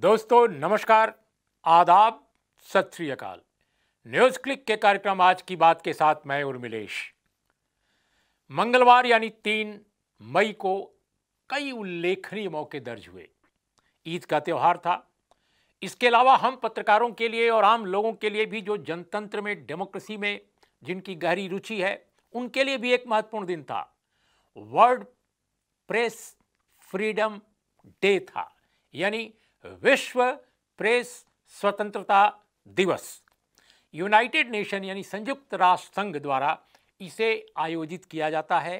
दोस्तों नमस्कार आदाब सत श्री अकाल न्यूज क्लिक के कार्यक्रम आज की बात के साथ मैं उर्मिलेश मंगलवार यानी तीन मई को कई उल्लेखनीय मौके दर्ज हुए ईद का त्यौहार था इसके अलावा हम पत्रकारों के लिए और आम लोगों के लिए भी जो जनतंत्र में डेमोक्रेसी में जिनकी गहरी रुचि है उनके लिए भी एक महत्वपूर्ण दिन था वर्ल्ड प्रेस फ्रीडम डे था यानी विश्व प्रेस स्वतंत्रता दिवस यूनाइटेड नेशन यानी संयुक्त राष्ट्र संघ द्वारा इसे आयोजित किया जाता है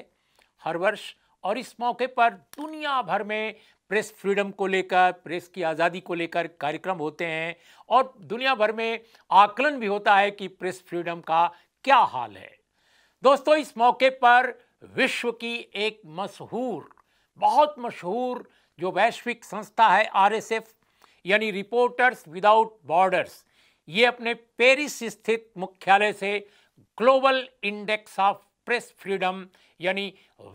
हर वर्ष और इस मौके पर दुनिया भर में प्रेस फ्रीडम को लेकर प्रेस की आज़ादी को लेकर कार्यक्रम होते हैं और दुनिया भर में आकलन भी होता है कि प्रेस फ्रीडम का क्या हाल है दोस्तों इस मौके पर विश्व की एक मशहूर बहुत मशहूर जो वैश्विक संस्था है आरएसएफ यानी रिपोर्टर्स विदाउट बॉर्डर्स ये अपने पेरिस स्थित मुख्यालय से global index of press freedom यानी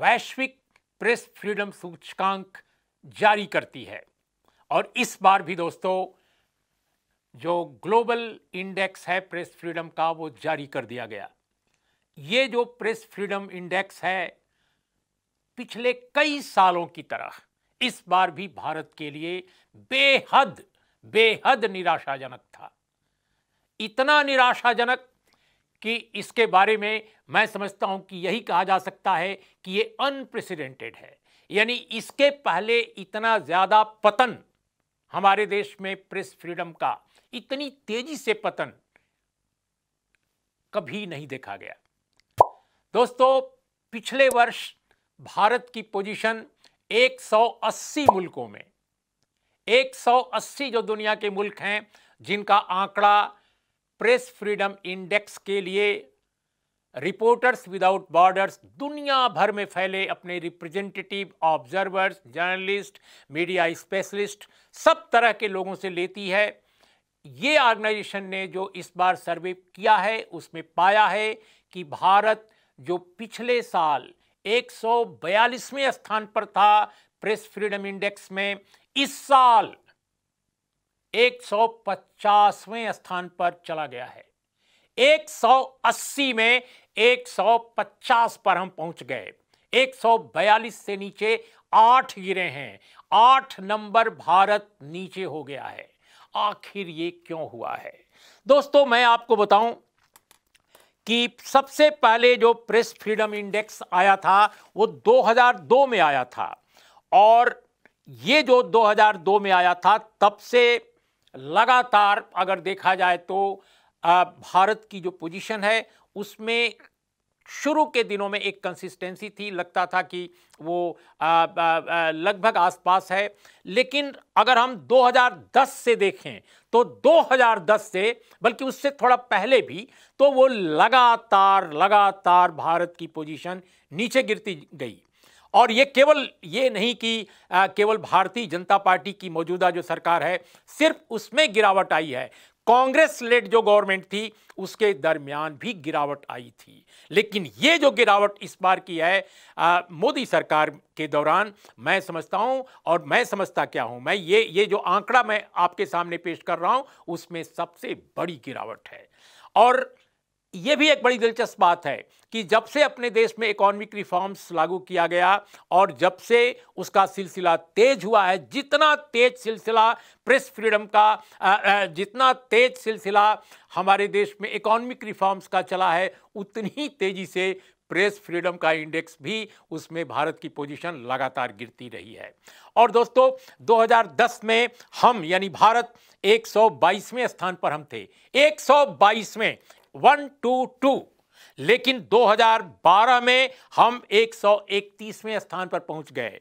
वैश्विक प्रेस फ्रीडम सूचकांक जारी करती है और इस बार भी दोस्तों जो ग्लोबल इंडेक्स है प्रेस फ्रीडम का वो जारी कर दिया गया ये जो प्रेस फ्रीडम इंडेक्स है पिछले कई सालों की तरह इस बार भी भारत के लिए बेहद बेहद निराशाजनक था इतना निराशाजनक कि इसके बारे में मैं समझता हूं कि यही कहा जा सकता है कि ये अनप्रेसिडेंटेड है यानी इसके पहले इतना ज़्यादा पतन हमारे देश में प्रेस फ्रीडम का इतनी तेजी से पतन कभी नहीं देखा गया दोस्तों पिछले वर्ष भारत की पोजीशन 180 मुल्कों में 180 जो दुनिया के मुल्क हैं जिनका आंकड़ा प्रेस फ्रीडम इंडेक्स के लिए रिपोर्टर्स विदाउट बॉर्डर्स दुनिया भर में फैले अपने representative observers journalist media specialist सब तरह के लोगों से लेती है ये ऑर्गेनाइजेशन ने जो इस बार सर्वे किया है उसमें पाया है कि भारत जो पिछले साल 142वें स्थान पर था प्रेस फ्रीडम इंडेक्स में इस साल 150वें स्थान पर चला गया है 180 में 150 पर हम पहुंच गए 142 से नीचे आठ गिरे हैं आठ नंबर भारत नीचे हो गया है आखिर ये क्यों हुआ है दोस्तों मैं आपको बताऊं कि सबसे पहले जो प्रेस फ्रीडम इंडेक्स आया था वो 2002 में आया था और ये जो 2002 में आया था तब से लगातार अगर देखा जाए तो भारत की जो पोजीशन है उसमें शुरू के दिनों में एक कंसिस्टेंसी थी लगता था कि वो लगभग आसपास है लेकिन अगर हम 2010 से देखें तो 2010 से बल्कि उससे थोड़ा पहले भी तो वो लगातार लगातार भारत की पोजीशन नीचे गिरती गई और ये केवल ये नहीं कि केवल भारतीय जनता पार्टी की मौजूदा जो सरकार है सिर्फ उसमें गिरावट आई है कांग्रेस लेड जो गवर्नमेंट थी उसके दरमियान भी गिरावट आई थी लेकिन ये जो गिरावट इस बार की है मोदी सरकार के दौरान मैं समझता हूँ और मैं समझता क्या हूँ मैं ये ये जो आंकड़ा मैं आपके सामने पेश कर रहा हूँ उसमें सबसे बड़ी गिरावट है और ये भी एक बड़ी दिलचस्प बात है कि जब से अपने देश में इकोनॉमिक रिफॉर्म्स लागू किया गया और जब से उसका सिलसिला तेज हुआ है जितना तेज सिलसिला प्रेस फ्रीडम का जितना तेज सिलसिला हमारे देश में इकोनॉमिक रिफॉर्म्स का चला है उतनी तेज़ी से प्रेस फ्रीडम का इंडेक्स भी उसमें भारत की पोजीशन लगातार गिरती रही है और दोस्तों 2010 में हम यानी भारत 122वें स्थान पर हम थे 122वें वन टू टू लेकिन 2012 में हम 131वें स्थान पर पहुंच गए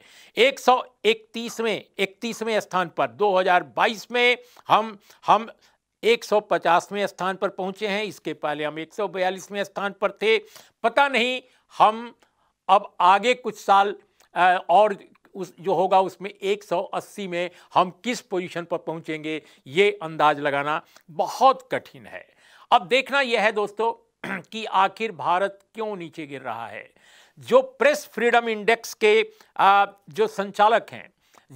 131वें 31वें स्थान पर 2022 में हम हम 150वें स्थान पर पहुंचे हैं इसके पहले हम 142वें स्थान पर थे पता नहीं हम अब आगे कुछ साल और उस जो होगा उसमें 180 में हम किस पोजीशन पर पहुंचेंगे ये अंदाज लगाना बहुत कठिन है अब देखना यह है दोस्तों कि आखिर भारत क्यों नीचे गिर रहा है जो प्रेस फ्रीडम इंडेक्स के जो संचालक हैं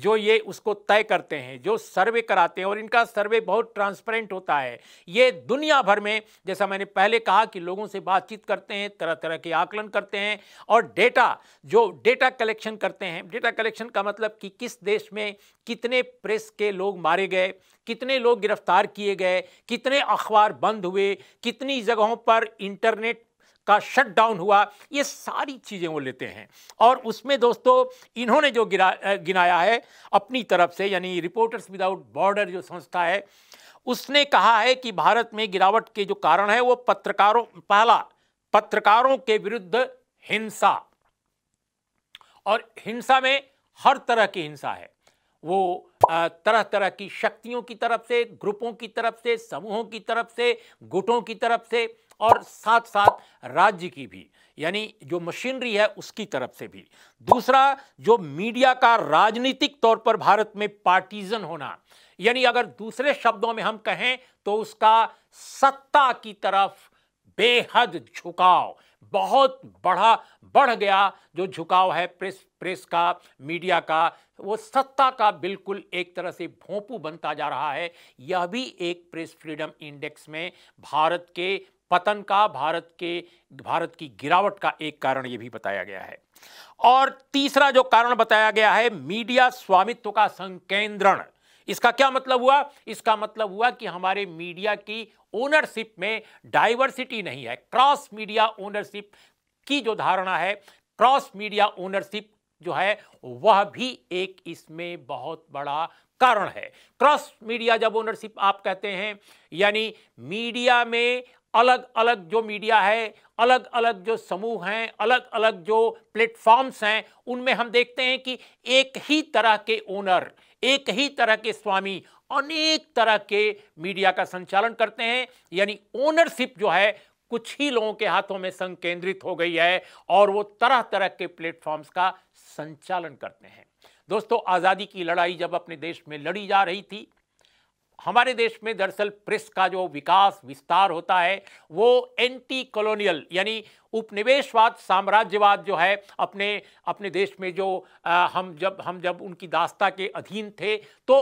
जो ये उसको तय करते हैं जो सर्वे कराते हैं और इनका सर्वे बहुत ट्रांसपेरेंट होता है ये दुनिया भर में जैसा मैंने पहले कहा कि लोगों से बातचीत करते हैं तरह तरह के आकलन करते हैं और डेटा जो डेटा कलेक्शन करते हैं डेटा कलेक्शन का मतलब कि किस देश में कितने प्रेस के लोग मारे गए कितने लोग गिरफ्तार किए गए कितने अखबार बंद हुए कितनी जगहों पर इंटरनेट का शट डाउन हुआ ये सारी चीज़ें वो लेते हैं और उसमें दोस्तों इन्होंने जो गिरा गिनाया है अपनी तरफ से यानी रिपोर्टर्स विदाउट बॉर्डर जो संस्था है उसने कहा है कि भारत में गिरावट के जो कारण है वो पत्रकारों पहला पत्रकारों के विरुद्ध हिंसा और हिंसा में हर तरह की हिंसा है वो तरह तरह की शक्तियों की तरफ से ग्रुपों की तरफ से समूहों की तरफ से गुटों की तरफ से और साथ साथ राज्य की भी यानी जो मशीनरी है उसकी तरफ से भी दूसरा जो मीडिया का राजनीतिक तौर पर भारत में पार्टीजन होना यानी अगर दूसरे शब्दों में हम कहें तो उसका सत्ता की तरफ बेहद झुकाव बहुत बढ़ा बढ़ गया जो झुकाव है प्रेस प्रेस का मीडिया का वो सत्ता का बिल्कुल एक तरह से भोंपू बनता जा रहा है यह भी एक प्रेस फ्रीडम इंडेक्स में भारत के पतन का भारत के भारत की गिरावट का एक कारण यह भी बताया गया है और तीसरा जो कारण बताया गया है मीडिया स्वामित्व का संकेंद्रण इसका क्या मतलब हुआ इसका मतलब हुआ कि हमारे मीडिया की ओनरशिप में डाइवर्सिटी नहीं है क्रॉस मीडिया ओनरशिप की जो धारणा है क्रॉस मीडिया ओनरशिप जो है वह भी एक इसमें बहुत बड़ा कारण है क्रॉस मीडिया जब ओनरशिप आप कहते हैं यानी मीडिया में अलग अलग जो मीडिया है अलग अलग जो समूह हैं अलग अलग जो प्लेटफॉर्म्स हैं उनमें हम देखते हैं कि एक ही तरह के ओनर एक ही तरह के स्वामी अनेक तरह के मीडिया का संचालन करते हैं यानी ओनरशिप जो है कुछ ही लोगों के हाथों में संकेंद्रित हो गई है और वो तरह तरह के प्लेटफॉर्म्स का संचालन करते हैं दोस्तों आज़ादी की लड़ाई जब अपने देश में लड़ी जा रही थी हमारे देश में दरअसल प्रेस का जो विकास विस्तार होता है वो एंटी कॉलोनियल यानी उपनिवेशवाद साम्राज्यवाद जो है अपने अपने देश में जो आ, हम जब हम जब उनकी दास्ता के अधीन थे तो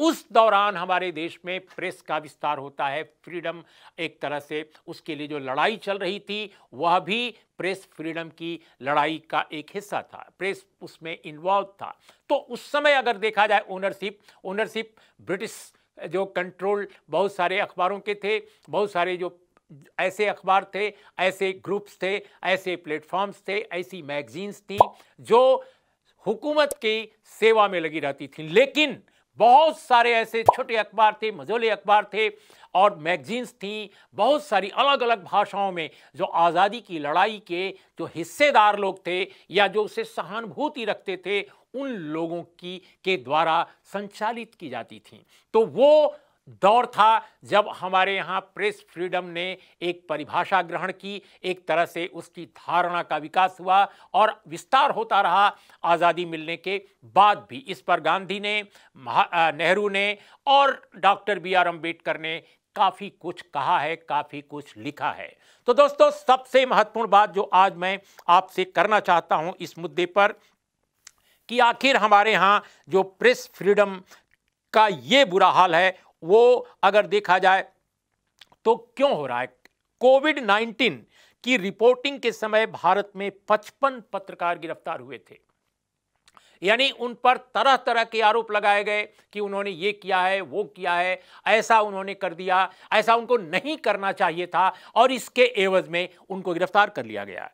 उस दौरान हमारे देश में प्रेस का विस्तार होता है फ्रीडम एक तरह से उसके लिए जो लड़ाई चल रही थी वह भी प्रेस फ्रीडम की लड़ाई का एक हिस्सा था प्रेस उसमें इन्वॉल्व था तो उस समय अगर देखा जाए ओनरशिप ओनरशिप ब्रिटिश जो कंट्रोल बहुत सारे अखबारों के थे बहुत सारे जो ऐसे अखबार थे ऐसे ग्रुप्स थे ऐसे प्लेटफॉर्म्स थे ऐसी मैगजीन्स थी जो हुकूमत की सेवा में लगी रहती थी लेकिन बहुत सारे ऐसे छोटे अखबार थे मजोले अखबार थे और मैगजीन्स थी बहुत सारी अलग अलग भाषाओं में जो आज़ादी की लड़ाई के जो हिस्सेदार लोग थे या जो उसे सहानुभूति रखते थे उन लोगों की के द्वारा संचालित की जाती थी तो वो दौर था जब हमारे यहाँ प्रेस फ्रीडम ने एक परिभाषा ग्रहण की एक तरह से उसकी धारणा का विकास हुआ और विस्तार होता रहा आज़ादी मिलने के बाद भी इस पर गांधी ने नेहरू ने और डॉक्टर बी आर अम्बेडकर ने काफ़ी कुछ कहा है काफ़ी कुछ लिखा है तो दोस्तों सबसे महत्वपूर्ण बात जो आज मैं आपसे करना चाहता हूँ इस मुद्दे पर कि आखिर हमारे यहाँ जो प्रेस फ्रीडम का ये बुरा हाल है वो अगर देखा जाए तो क्यों हो रहा है कोविड नाइन्टीन की रिपोर्टिंग के समय भारत में पचपन पत्रकार गिरफ्तार हुए थे यानी उन पर तरह तरह के आरोप लगाए गए कि उन्होंने ये किया है वो किया है ऐसा उन्होंने कर दिया ऐसा उनको नहीं करना चाहिए था और इसके एवज में उनको गिरफ्तार कर लिया गया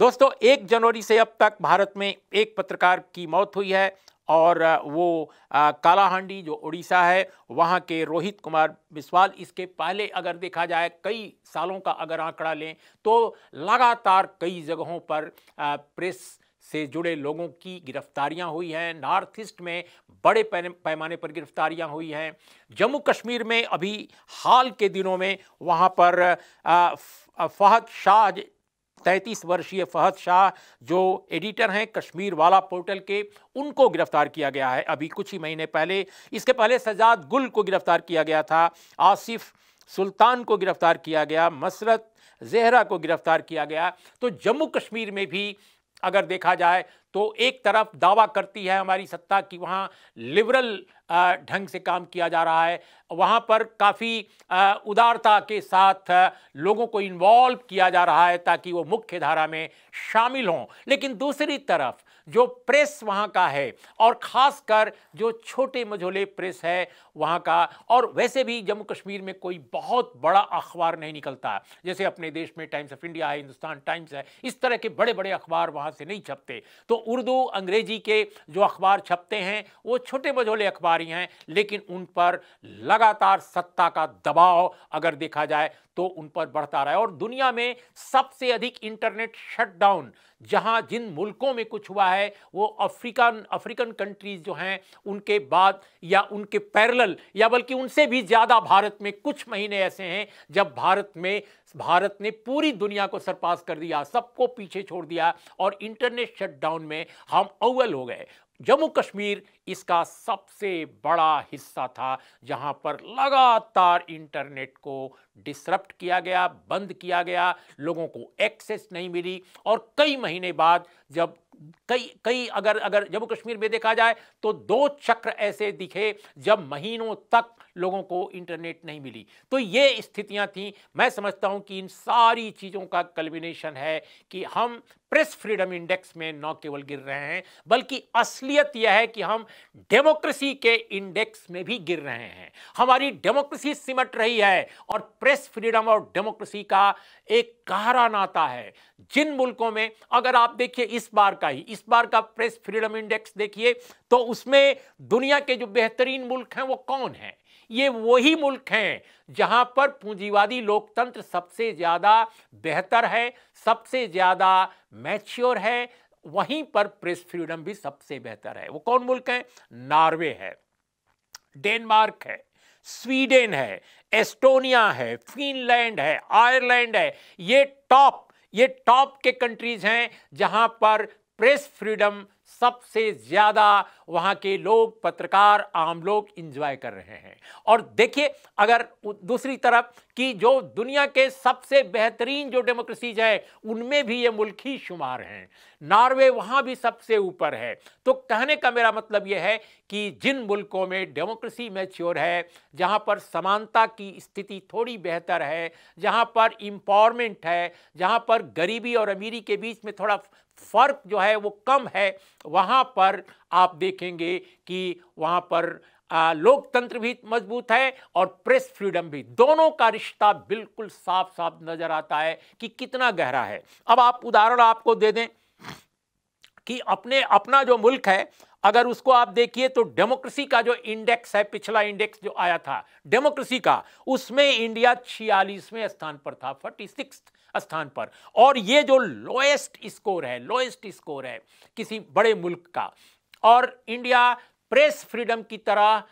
दोस्तों एक जनवरी से अब तक भारत में एक पत्रकार की मौत हुई है और वो कालाहांडी जो उड़ीसा है वहाँ के रोहित कुमार बिस्वाल इसके पहले अगर देखा जाए कई सालों का अगर आंकड़ा लें तो लगातार कई जगहों पर प्रेस से जुड़े लोगों की गिरफ्तारियां हुई हैं नॉर्थ ईस्ट में बड़े पैमाने पर गिरफ्तारियां हुई हैं जम्मू कश्मीर में अभी हाल के दिनों में वहाँ पर फहद शाह तैंतीस वर्षीय फहद शाह जो एडिटर हैं कश्मीर वाला पोर्टल के उनको गिरफ्तार किया गया है अभी कुछ ही महीने पहले इसके पहले सजाद गुल को गिरफ्तार किया गया था आसिफ सुल्तान को गिरफ्तार किया गया मसरत जहरा को गिरफ्तार किया गया तो जम्मू कश्मीर में भी अगर देखा जाए तो एक तरफ दावा करती है हमारी सत्ता कि वहाँ लिबरल ढंग से काम किया जा रहा है वहाँ पर काफ़ी उदारता के साथ लोगों को इन्वॉल्व किया जा रहा है ताकि वो मुख्य धारा में शामिल हों लेकिन दूसरी तरफ जो प्रेस वहाँ का है और ख़ासकर जो छोटे मझोले प्रेस है वहाँ का और वैसे भी जम्मू कश्मीर में कोई बहुत बड़ा अखबार नहीं निकलता जैसे अपने देश में टाइम्स ऑफ इंडिया है हिंदुस्तान टाइम्स है इस तरह के बड़े बड़े अखबार वहाँ से नहीं छपते तो उर्दू अंग्रेजी के जो अखबार छपते हैं वो छोटे मझोले अखबार ही हैं लेकिन उन पर लगातार सत्ता का दबाव अगर देखा जाए तो उन पर बढ़ता रहा है और दुनिया में सबसे अधिक इंटरनेट शटडाउन जहाँ जिन मुल्कों में कुछ हुआ है वो अफ्रीकन अफ्रीकन कंट्रीज़ जो हैं उनके बाद या उनके पैरल या बल्कि उनसे भी ज़्यादा भारत में कुछ महीने ऐसे हैं जब भारत में भारत ने पूरी दुनिया को सरपास कर दिया सबको पीछे छोड़ दिया और इंटरनेट शटडाउन में हम अव्वल हो गए जम्मू कश्मीर इसका सबसे बड़ा हिस्सा था जहां पर लगातार इंटरनेट को डिसरप्ट किया गया बंद किया गया लोगों को एक्सेस नहीं मिली और कई महीने बाद जब कई कई अगर अगर जम्मू कश्मीर में देखा जाए तो दो चक्र ऐसे दिखे जब महीनों तक लोगों को इंटरनेट नहीं मिली तो ये स्थितियां थीं मैं समझता हूं कि इन सारी चीज़ों का कल्बिनेशन है कि हम प्रेस फ्रीडम इंडेक्स में न केवल गिर रहे हैं बल्कि असलियत यह है कि हम डेमोक्रेसी के इंडेक्स में भी गिर रहे हैं हमारी डेमोक्रेसी सिमट रही है और प्रेस फ्रीडम और डेमोक्रेसी का एक गहरा नाता है जिन मुल्कों में अगर आप देखिए इस बार का ही इस बार का प्रेस फ्रीडम इंडेक्स देखिए तो उसमें दुनिया के जो बेहतरीन मुल्क हैं वो कौन है ये वही मुल्क हैं जहां पर पूंजीवादी लोकतंत्र सबसे ज़्यादा बेहतर है सबसे ज़्यादा मैच्योर है वहीं पर प्रेस फ्रीडम भी सबसे बेहतर है वो कौन मुल्क है नॉर्वे है डेनमार्क है स्वीडन है एस्टोनिया है फिनलैंड है आयरलैंड है ये टॉप ये टॉप के कंट्रीज हैं जहां पर प्रेस फ्रीडम सबसे ज़्यादा वहाँ के लोग पत्रकार आम लोग इंजॉय कर रहे हैं और देखिए अगर दूसरी तरफ कि जो दुनिया के सबसे बेहतरीन जो डेमोक्रेसीज है उनमें भी ये मुल्क ही शुमार हैं नॉर्वे वहाँ भी सबसे ऊपर है तो कहने का मेरा मतलब यह है कि जिन मुल्कों में डेमोक्रेसी मैच्योर है जहाँ पर समानता की स्थिति थोड़ी बेहतर है जहाँ पर इंपावरमेंट है जहाँ पर गरीबी और अमीरी के बीच में थोड़ा फ़र्क जो है वो कम है वहाँ पर आप देखेंगे कि वहाँ पर लोकतंत्र भी मजबूत है और प्रेस फ्रीडम भी दोनों का रिश्ता बिल्कुल साफ साफ नज़र आता है कि कितना गहरा है अब आप उदाहरण आपको दे दें कि अपने अपना जो मुल्क है अगर उसको आप देखिए तो डेमोक्रेसी का जो इंडेक्स है पिछला इंडेक्स जो आया था डेमोक्रेसी का उसमें इंडिया छियालीसवें स्थान पर था फोर्टी सिक्स स्थान पर और ये जो लोएस्ट स्कोर है लोएस्ट स्कोर है किसी बड़े मुल्क का और इंडिया प्रेस फ्रीडम की तरह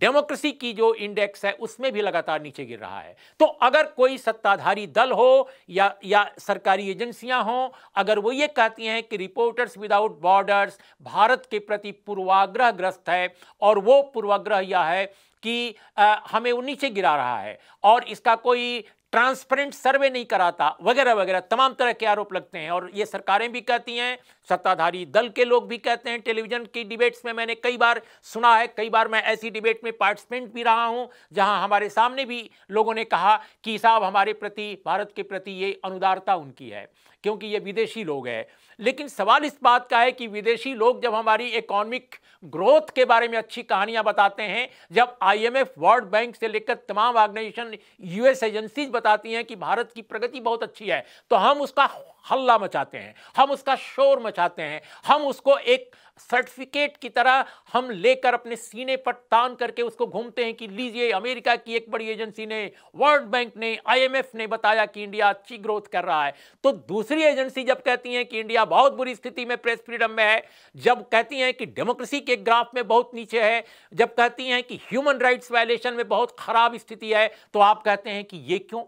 डेमोक्रेसी की जो इंडेक्स है उसमें भी लगातार नीचे गिर रहा है तो अगर कोई सत्ताधारी दल हो या या सरकारी एजेंसियां हो अगर वो ये कहती हैं कि रिपोर्टर्स विदाउट बॉर्डर्स भारत के प्रति पूर्वाग्रह ग्रस्त है और वो पूर्वाग्रह यह है कि आ, हमें वो नीचे गिरा रहा है और इसका कोई ट्रांसपेरेंट सर्वे नहीं कराता वगैरह वगैरह तमाम तरह के आरोप लगते हैं और ये सरकारें भी कहती हैं सत्ताधारी दल के लोग भी कहते हैं टेलीविजन की डिबेट्स में मैंने कई बार सुना है कई बार मैं ऐसी डिबेट में पार्टिसिपेंट भी रहा हूं जहां हमारे सामने भी लोगों ने कहा कि साहब हमारे प्रति भारत के प्रति ये अनुदारता उनकी है क्योंकि ये विदेशी लोग हैं लेकिन सवाल इस बात का है कि विदेशी लोग जब हमारी इकोनॉमिक ग्रोथ के बारे में अच्छी कहानियां बताते हैं जब आईएमएफ वर्ल्ड बैंक से लेकर तमाम ऑर्गेनाइजेशन यूएस एजेंसीज बताती हैं कि भारत की प्रगति बहुत अच्छी है तो हम उसका हल्ला मचाते हैं हम उसका शोर मचाते हैं हम उसको एक सर्टिफिकेट की तरह हम लेकर अपने सीने पर तान करके उसको घूमते हैं कि लीजिए अमेरिका की एक बड़ी एजेंसी ने वर्ल्ड बैंक ने आईएमएफ ने बताया कि इंडिया अच्छी ग्रोथ कर रहा है तो दूसरी एजेंसी जब कहती है कि इंडिया बहुत बुरी स्थिति में प्रेस फ्रीडम में है जब कहती हैं कि डेमोक्रेसी के ग्राफ में बहुत नीचे है जब कहती हैं कि ह्यूमन राइट्स वायलेशन में बहुत खराब स्थिति है तो आप कहते हैं कि ये क्यों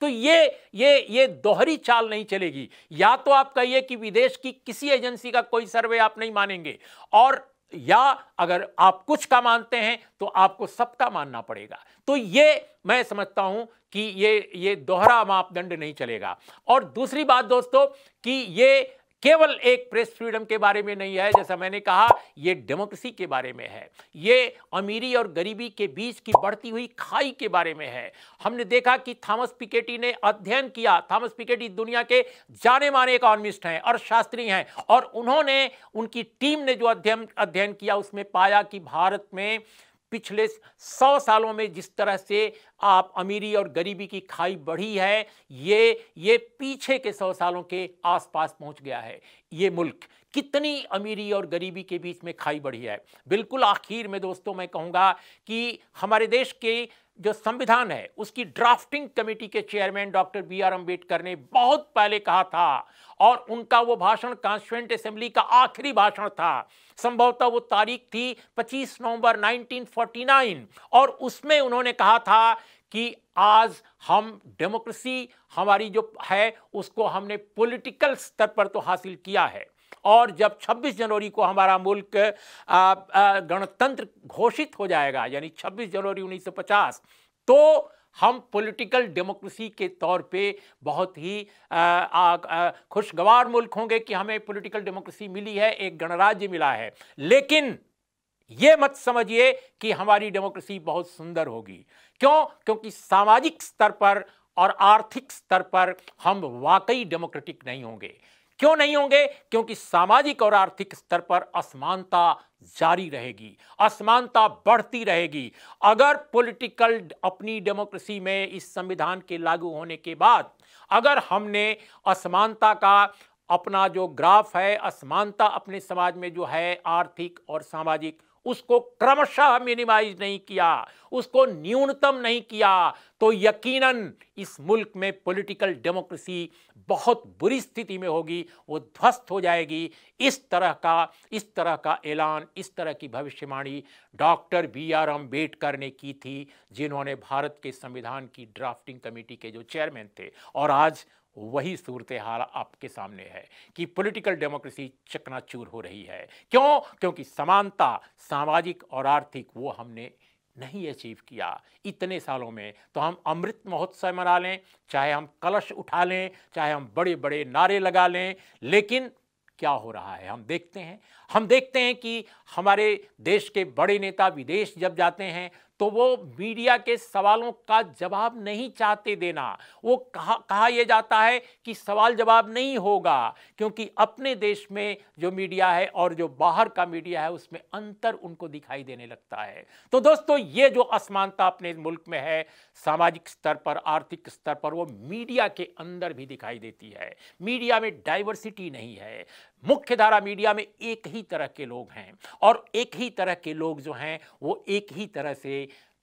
तो ये ये ये दोहरी चाल नहीं चलेगी या तो आप कहिए कि विदेश की किसी एजेंसी का कोई सर्वे आप नहीं मानेंगे और या अगर आप कुछ का मानते हैं तो आपको सबका मानना पड़ेगा तो ये मैं समझता हूं कि ये ये दोहरा मापदंड नहीं चलेगा और दूसरी बात दोस्तों कि ये केवल एक प्रेस फ्रीडम के बारे में नहीं है जैसा मैंने कहा यह डेमोक्रेसी के बारे में है ये अमीरी और गरीबी के बीच की बढ़ती हुई खाई के बारे में है हमने देखा कि थॉमस पिकेटी ने अध्ययन किया थॉमस पिकेटी दुनिया के जाने माने इकोनॉमिस्ट हैं और शास्त्री हैं और उन्होंने उनकी टीम ने जो अध्ययन अध्ययन किया उसमें पाया कि भारत में पिछले सौ सालों में जिस तरह से आप अमीरी और गरीबी की खाई बढ़ी है ये ये पीछे के सौ सालों के आसपास पहुंच गया है ये मुल्क कितनी अमीरी और गरीबी के बीच में खाई बढ़ी है बिल्कुल आखिर में दोस्तों मैं कहूँगा कि हमारे देश के जो संविधान है उसकी ड्राफ्टिंग कमेटी के chairman doctor B R Ambedkar ने बहुत पहले कहा था और उनका वो भाषण कॉन्स्टिट्यूंट असेंबली का आखिरी भाषण था संभवतः वो तारीख थी 25 नवंबर 1949 और उसमें उन्होंने कहा था कि आज हम डेमोक्रेसी हमारी जो है उसको हमने पॉलिटिकल स्तर पर तो हासिल किया है और जब 26 जनवरी को हमारा मुल्क गणतंत्र घोषित हो जाएगा यानी 26 जनवरी 1950 तो हम पॉलिटिकल डेमोक्रेसी के तौर पे बहुत ही खुशगवार मुल्क होंगे कि हमें पॉलिटिकल डेमोक्रेसी मिली है एक गणराज्य मिला है लेकिन ये मत समझिए कि हमारी डेमोक्रेसी बहुत सुंदर होगी क्यों क्योंकि सामाजिक स्तर पर और आर्थिक स्तर पर हम वाकई डेमोक्रेटिक नहीं होंगे क्यों नहीं होंगे क्योंकि सामाजिक और आर्थिक स्तर पर असमानता जारी रहेगी असमानता बढ़ती रहेगी अगर पॉलिटिकल अपनी डेमोक्रेसी में इस संविधान के लागू होने के बाद अगर हमने असमानता का अपना जो ग्राफ है असमानता अपने समाज में जो है आर्थिक और सामाजिक उसको क्रमशः मिनिमाइज नहीं किया उसको न्यूनतम नहीं किया तो यकीनन इस मुल्क में पॉलिटिकल डेमोक्रेसी बहुत बुरी स्थिति में होगी वो ध्वस्त हो जाएगी इस तरह का इस तरह का ऐलान इस तरह की भविष्यवाणी डॉक्टर बी आर अम्बेडकर ने की थी जिन्होंने भारत के संविधान की ड्राफ्टिंग कमेटी के जो चेयरमैन थे और आज वही सूरत हाल आपके सामने है कि पॉलिटिकल डेमोक्रेसी चकनाचूर हो रही है क्यों क्योंकि समानता सामाजिक और आर्थिक वो हमने नहीं अचीव किया इतने सालों में तो हम अमृत महोत्सव मना लें चाहे हम कलश उठा लें चाहे हम बड़े बड़े नारे लगा लें लेकिन क्या हो रहा है हम देखते हैं हम देखते हैं कि हमारे देश के बड़े नेता विदेश जब जाते हैं तो वो मीडिया के सवालों का जवाब नहीं चाहते देना वो कहा कहा यह जाता है कि सवाल जवाब नहीं होगा क्योंकि अपने देश में जो मीडिया है और जो बाहर का मीडिया है उसमें अंतर उनको दिखाई देने लगता है तो दोस्तों ये जो असमानता अपने मुल्क में है सामाजिक स्तर पर आर्थिक स्तर पर वो मीडिया के अंदर भी दिखाई देती है मीडिया में डाइवर्सिटी नहीं है मुख्य धारा मीडिया में एक ही तरह के लोग हैं और एक ही तरह के लोग जो हैं वो एक ही तरह से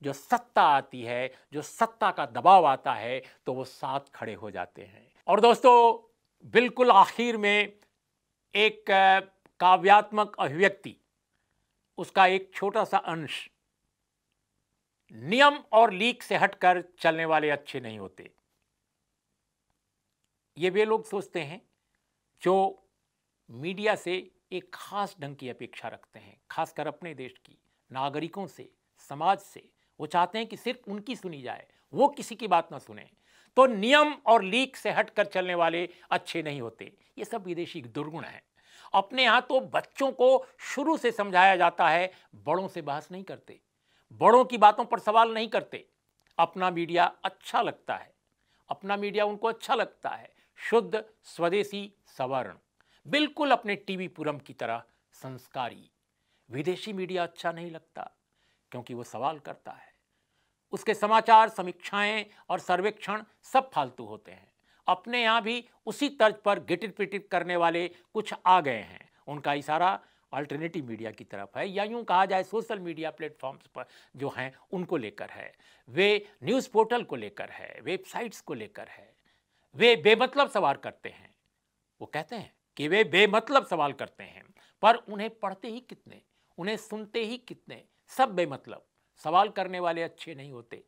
जो सत्ता आती है जो सत्ता का दबाव आता है तो वो साथ खड़े हो जाते हैं और दोस्तों बिल्कुल आखिर में एक काव्यात्मक अभिव्यक्ति उसका एक छोटा सा अंश नियम और लीक से हटकर चलने वाले अच्छे नहीं होते ये वे लोग सोचते हैं जो मीडिया से एक खास ढंग की अपेक्षा रखते हैं खासकर अपने देश की नागरिकों से समाज से वो चाहते हैं कि सिर्फ उनकी सुनी जाए वो किसी की बात ना सुने तो नियम और लीक से हटकर चलने वाले अच्छे नहीं होते ये सब विदेशी दुर्गुण है अपने यहाँ तो बच्चों को शुरू से समझाया जाता है बड़ों से बहस नहीं करते बड़ों की बातों पर सवाल नहीं करते अपना मीडिया अच्छा लगता है अपना मीडिया उनको अच्छा लगता है शुद्ध स्वदेशी सवर्ण बिल्कुल अपने टीवी पुरम की तरह संस्कारी विदेशी मीडिया अच्छा नहीं लगता क्योंकि वो सवाल करता है उसके समाचार समीक्षाएं और सर्वेक्षण सब फालतू होते हैं अपने यहाँ भी उसी तर्ज पर गिटिर पिटिर करने वाले कुछ आ गए हैं उनका इशारा अल्टरनेटिव मीडिया की तरफ है या यूं कहा जाए सोशल मीडिया प्लेटफॉर्म्स पर जो हैं उनको लेकर है वे न्यूज़ पोर्टल को लेकर है वेबसाइट्स को लेकर है वे बेमतलब सवाल करते हैं वो कहते हैं कि वे बेमतलब सवाल करते हैं पर उन्हें पढ़ते ही कितने उन्हें सुनते ही कितने सब बेमतलब सवाल करने वाले अच्छे नहीं होते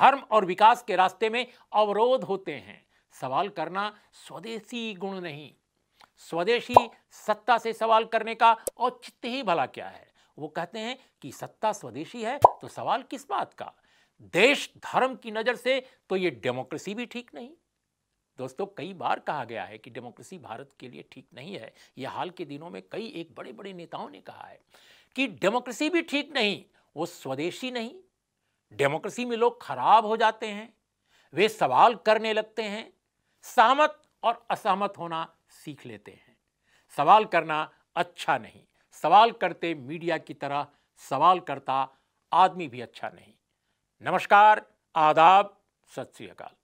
धर्म और विकास के रास्ते में अवरोध होते हैं सवाल करना स्वदेशी गुण नहीं स्वदेशी सत्ता से सवाल करने का औचित्य ही भला क्या है वो कहते हैं कि सत्ता स्वदेशी है तो सवाल किस बात का देश धर्म की नज़र से तो ये डेमोक्रेसी भी ठीक नहीं दोस्तों कई बार कहा गया है कि डेमोक्रेसी भारत के लिए ठीक नहीं है यह हाल के दिनों में कई एक बड़े बड़े नेताओं ने कहा है कि डेमोक्रेसी भी ठीक नहीं वो स्वदेशी नहीं डेमोक्रेसी में लोग खराब हो जाते हैं वे सवाल करने लगते हैं सहमत और असहमत होना सीख लेते हैं सवाल करना अच्छा नहीं सवाल करते मीडिया की तरह सवाल करता आदमी भी अच्छा नहीं नमस्कार आदाब सत श्रीकाल